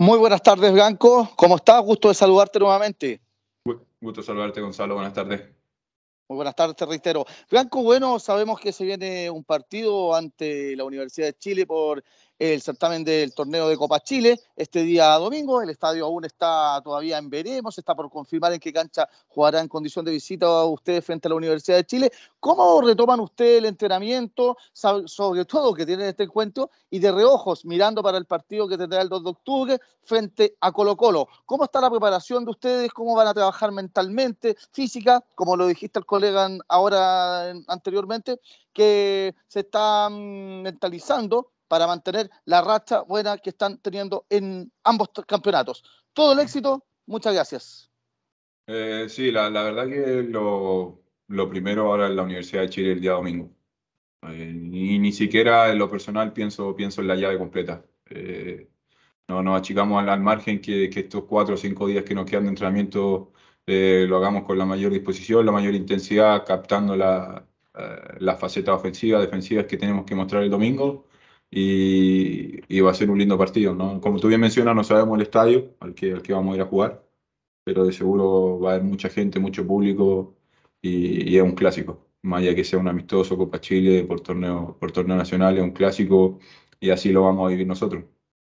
Muy buenas tardes, Blanco. ¿Cómo estás? Gusto de saludarte nuevamente. Gusto saludarte, Gonzalo. Buenas tardes. Muy buenas tardes, te reitero. Blanco, bueno, sabemos que se viene un partido ante la Universidad de Chile por el certamen del torneo de Copa Chile este día domingo. El estadio aún está todavía en veremos, está por confirmar en qué cancha jugará en condición de visita ustedes frente a la Universidad de Chile. ¿Cómo retoman ustedes el entrenamiento, sobre todo que tienen este encuentro, y de reojos mirando para el partido que tendrá el 2 de octubre frente a Colo Colo? ¿Cómo está la preparación de ustedes? ¿Cómo van a trabajar mentalmente, física, como lo dijiste al colega ahora anteriormente, que se está mentalizando para mantener la racha buena que están teniendo en ambos campeonatos. Todo el éxito, muchas gracias. Eh, sí, la, verdad que lo, primero ahora en la Universidad de Chile el día domingo. y eh, ni siquiera en lo personal pienso, pienso en la llave completa. Eh, no nos achicamos al, margen que, estos cuatro o cinco días que nos quedan de entrenamiento lo hagamos con la mayor disposición, la mayor intensidad, captando la, las facetas ofensivas, defensivas que tenemos que mostrar el domingo y, va a ser un lindo partido. Como tú bien mencionas, no sabemos el estadio al que, al que vamos a ir a jugar, pero de seguro va a haber mucha gente, mucho público y, es un clásico. Más allá que sea un amistoso, Copa Chile, por torneo, por torneo nacional, es un clásico y así lo vamos a vivir nosotros.